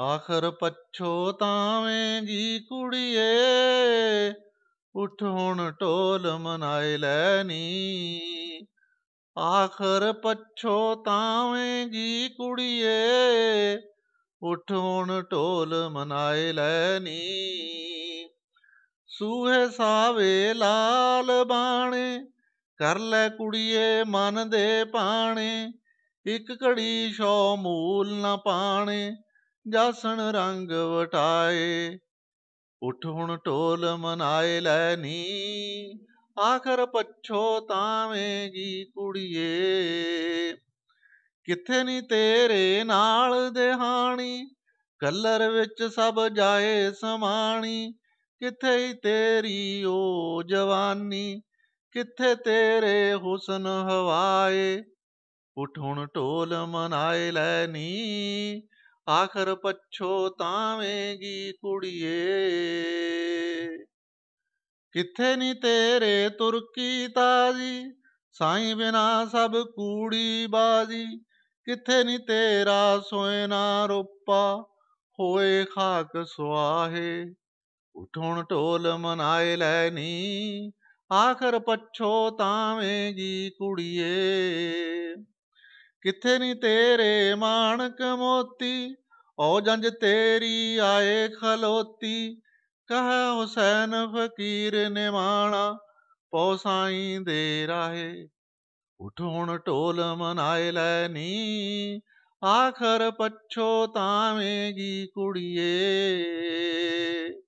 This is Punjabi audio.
ਆਖਰ ਜੀ ਕੁੜੀਏ ਉਠ ਹੁਣ ਢੋਲ ਮਨਾਏ ਲੈਨੀ ਆਖਰ ਜੀ ਕੁੜੀਏ ਉਠ ਹੁਣ ਢੋਲ ਮਨਾਏ ਲੈਨੀ ਸੂਹੇ ਸਾਵੇ ਲਾਲ ਬਾਣੇ ਕਰ ਲੈ ਕੁੜੀਏ ਮਨ ਦੇ ਪਾਣੇ ਇੱਕ ਘੜੀ ਸ਼ੋ ਮੂਲ ਨਾ ਪਾਣੇ ਜਾਸਣ ਰੰਗ ਵਟਾਏ ਉਠ ਹੁਣ ਢੋਲ ਮਨਾਏ ਲੈ ਨੀ ਆਖਰ ਪਛੋਤਾਵੇਂਗੀ ਕੁੜੀਏ ਕਿੱਥੇ ਨੀ ਤੇਰੇ ਨਾਲ ਦੇਹਾਣੀ ਕਲਰ ਵਿੱਚ ਸਭ ਜਾਏ ਸਮਾਣੀ ਕਿੱਥੇ ਹੀ ਤੇਰੀ ਓ ਜਵਾਨੀ ਕਿੱਥੇ ਤੇਰੇ ਹੁਸਨ ਹਵਾਏ ਉਠ ਹੁਣ ਢੋਲ ਮਨਾਏ ਲੈ ਨੀ ਆਖਰ ਪਛੋਤਾਵੇਂਗੀ ਕੁੜੀਏ ਕਿੱਥੇ ਨੀ ਤੇਰੇ ਤੁਰਕੀ ਤਾਜੀ ਸਾਈਂ ਬਿਨਾ ਸਭ ਕੂੜੀ ਬਾਜੀ ਕਿੱਥੇ ਨੀ ਤੇਰਾ ਸੋਇਨਾ ਰੁੱਪਾ ਹੋਏ ਖਾਕ ਸੁਆਹੇ ਉਠਣ ਢੋਲ ਲੈ ਲੈਨੀ ਆਖਰ ਪਛੋਤਾਵੇਂਗੀ ਕੁੜੀਏ ਕਿੱਥੇ ਨਹੀਂ ਤੇਰੇ ਮਾਨਕ ਮੋਤੀ ਓ ਜੰਜ ਤੇਰੀ ਆਏ ਖਲੋਤੀ ਕਹ ਹੁਸੈਨ ਫਕੀਰ ਨਿਵਾਣਾ ਪੋ ਪਉ ਸਾਈਂ ਦੇ ਰਾਹੇ ਉਠ ਹੁਣ ਢੋਲ ਲੈ ਨੀ ਆਖਰ ਪਛੋ ਤਾਵੇਂਗੀ ਕੁੜੀਏ